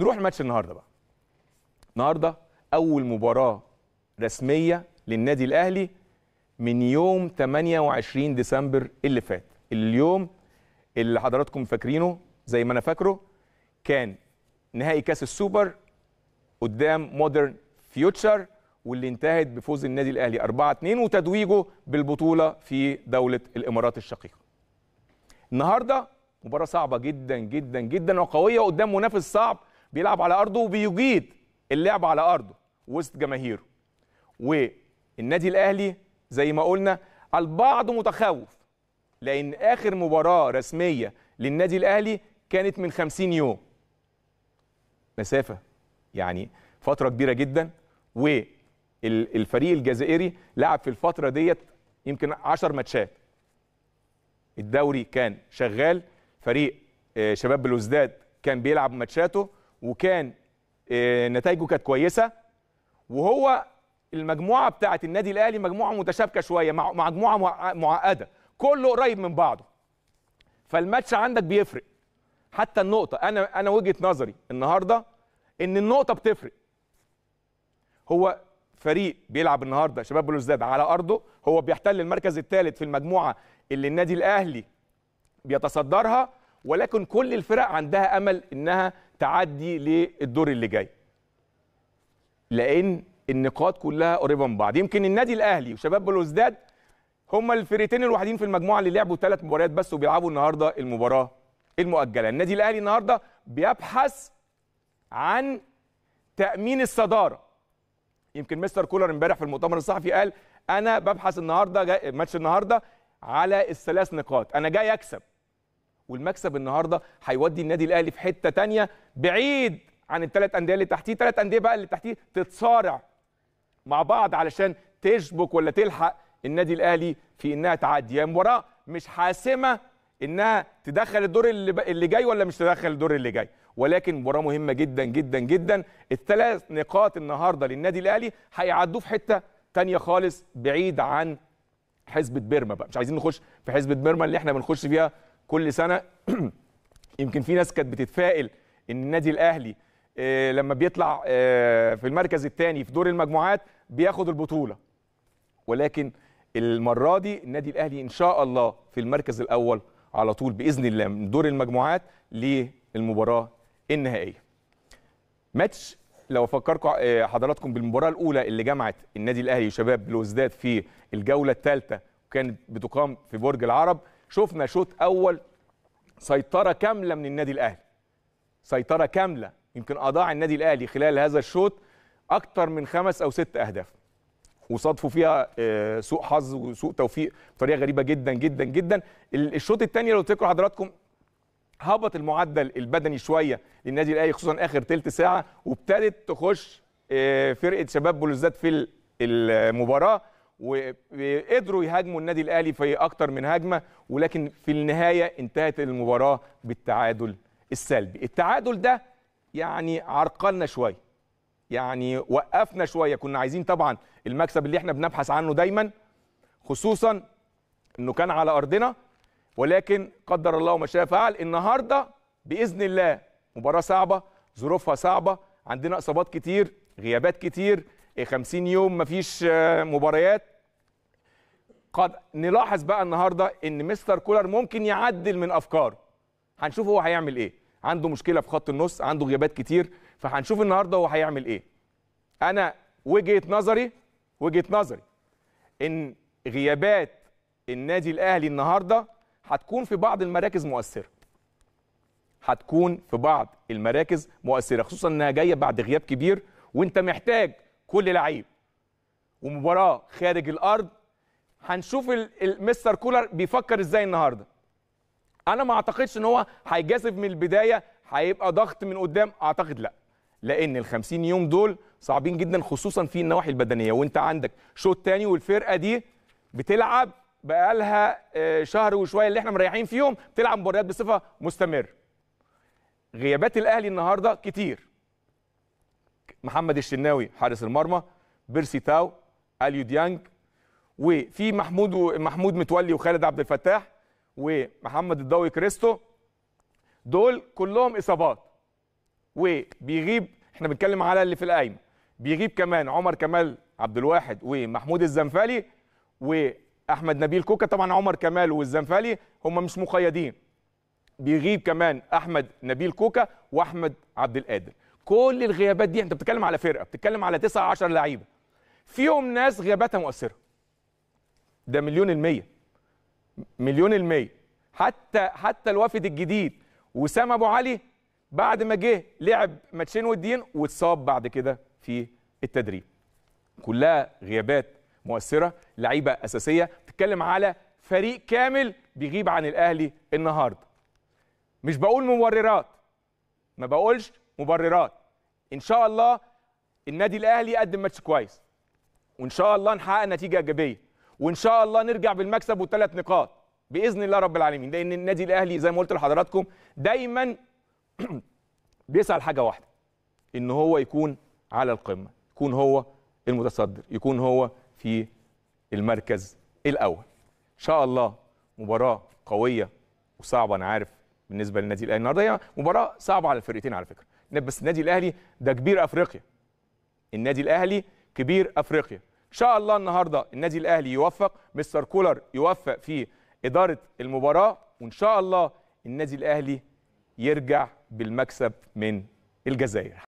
نروح الماتش النهارده بقى النهارده اول مباراه رسميه للنادي الاهلي من يوم 28 ديسمبر اللي فات اليوم اللي حضراتكم فاكرينه زي ما انا فاكره كان نهائي كاس السوبر قدام مودرن فيوتشر واللي انتهت بفوز النادي الاهلي 4 2 وتتويجه بالبطوله في دوله الامارات الشقيقه. النهارده مباراه صعبه جدا جدا جدا وقويه قدام منافس صعب بيلعب على ارضه وبيجيد اللعب على ارضه وسط جماهيره والنادي الاهلي زي ما قلنا البعض متخوف لان اخر مباراه رسميه للنادي الاهلي كانت من 50 يوم مسافه يعني فتره كبيره جدا والفريق الجزائري لعب في الفتره ديت يمكن 10 ماتشات الدوري كان شغال فريق آه، شباب بلوزداد كان بيلعب ماتشاته وكان آه، نتائجه كانت كويسه وهو المجموعه بتاعه النادي الاهلي مجموعه متشابكه شويه مع مجموعه معقده كله قريب من بعضه فالماتش عندك بيفرق حتى النقطه انا انا وجهه نظري النهارده ان النقطه بتفرق هو فريق بيلعب النهارده شباب بلوزداد على ارضه هو بيحتل المركز الثالث في المجموعه اللي النادي الاهلي بيتصدرها ولكن كل الفرق عندها امل انها تعدي للدور اللي جاي لان النقاط كلها قريبه من بعض يمكن النادي الاهلي وشباب بلوزداد هما الفرقتين الوحيدين في المجموعه اللي لعبوا ثلاث مباريات بس وبيلعبوا النهارده المباراه المؤجله النادي الاهلي النهارده بيبحث عن تامين الصداره يمكن مستر كولر امبارح في المؤتمر الصحفي قال انا ببحث النهارده ماتش النهارده على الثلاث نقاط انا جاي اكسب والمكسب النهارده هيودي النادي الاهلي في حته تانية بعيد عن الثلاث انديه اللي تحتيه ثلاث انديه بقى اللي تحتيه تتصارع مع بعض علشان تشبك ولا تلحق النادي الاهلي في انها تعدي يا مباراه مش حاسمه انها تدخل الدور اللي, ب... اللي جاي ولا مش تدخل الدور اللي جاي ولكن مباراه مهمه جدا جدا جدا الثلاث نقاط النهارده للنادي الاهلي هيعدوه في حته تانية خالص بعيد عن حزبة بيرما بقى مش عايزين نخش في حزبة بيرما اللي احنا بنخش فيها كل سنه يمكن في ناس كانت بتتفائل ان النادي الاهلي آه، لما بيطلع آه، في المركز الثاني في دور المجموعات بياخد البطوله ولكن المره دي النادي الاهلي ان شاء الله في المركز الاول على طول باذن الله من دور المجموعات للمباراه النهائيه ماتش لو افكركم آه، حضراتكم بالمباراه الاولى اللي جمعت النادي الاهلي وشباب بلوزداد في الجوله الثالثه وكانت بتقام في برج العرب شفنا شوط اول سيطره كامله من النادي الاهلي سيطره كامله يمكن اضاع النادي الاهلي خلال هذا الشوط اكتر من خمس او ست اهداف وصادفوا فيها آه، سوء حظ وسوء توفيق بطريقه غريبه جدا جدا جدا الشوط الثاني لو تذكروا حضراتكم هبط المعدل البدني شويه للنادي الاهلي خصوصا اخر ثلث ساعه وابتدت تخش آه، فرقه شباب بلوزداد في المباراه وقدروا يهاجموا النادي الاهلي في اكتر من هجمه ولكن في النهايه انتهت المباراه بالتعادل السلبي التعادل ده يعني عرقلنا شويه يعني وقفنا شويه كنا عايزين طبعا المكسب اللي احنا بنبحث عنه دايما خصوصا انه كان على ارضنا ولكن قدر الله ما شاء فعل النهارده باذن الله مباراه صعبه ظروفها صعبه عندنا اصابات كتير غيابات كتير 50 يوم مفيش مباريات قد نلاحظ بقى النهارده ان مستر كولر ممكن يعدل من افكاره هنشوف هو هيعمل ايه عنده مشكله في خط النص عنده غيابات كتير فهنشوف النهارده هو هيعمل ايه انا وجهه نظري وجهه نظري ان غيابات النادي الاهلي النهارده هتكون في بعض المراكز مؤثره هتكون في بعض المراكز مؤثره خصوصا انها جايه بعد غياب كبير وانت محتاج كل لعيب ومباراه خارج الارض هنشوف مستر كولر بيفكر ازاي النهارده انا ما اعتقدش ان هو هيجازف من البدايه هيبقى ضغط من قدام اعتقد لا لان ال 50 يوم دول صعبين جدا خصوصا في النواحي البدنيه وانت عندك شوط تاني والفرقه دي بتلعب بقالها آه، شهر وشويه اللي احنا مريحين فيهم بتلعب مباريات بصفه مستمره غيابات الاهلي النهارده كتير محمد الشناوي حارس المرمى بيرسي تاو اليو ديانج وفي محمود محمود متولي وخالد عبد الفتاح ومحمد الضوي كريستو دول كلهم اصابات وبيغيب احنا بنتكلم على اللي في القايمه بيغيب كمان عمر كمال عبد الواحد ومحمود الزنفالي واحمد نبيل كوكا طبعا عمر كمال والزنفالي هم مش مقيدين بيغيب كمان احمد نبيل كوكا واحمد عبد القادر كل الغيابات دي انت بتتكلم على فرقه بتتكلم على 9 10 لعيبه فيهم ناس غياباتها مؤثره ده مليون المية مليون المية حتى حتى الوافد الجديد وسام ابو علي بعد ما جه لعب ماتشين ودين واتصاب بعد كده في التدريب كلها غيابات مؤثره لعيبه اساسيه بتتكلم على فريق كامل بيغيب عن الاهلي النهارده مش بقول مبررات ما بقولش مبررات ان شاء الله النادي الاهلي يقدم ماتش كويس وان شاء الله نحقق نتيجه ايجابيه وان شاء الله نرجع بالمكسب والثلاث نقاط باذن الله رب العالمين لان النادي الاهلي زي ما قلت لحضراتكم دايما بيسعى لحاجه واحده ان هو يكون على القمه يكون هو المتصدر يكون هو في المركز الاول ان شاء الله مباراه قويه وصعبه انا عارف بالنسبه للنادي الاهلي النهارده هي يعني مباراه صعبه على الفرقتين على فكره بس النادي الاهلي ده كبير افريقيا النادي الاهلي كبير افريقيا ان شاء الله النهارده النادي الاهلي يوفق مستر كولر يوفق في اداره المباراه وان شاء الله النادي الاهلي يرجع بالمكسب من الجزائر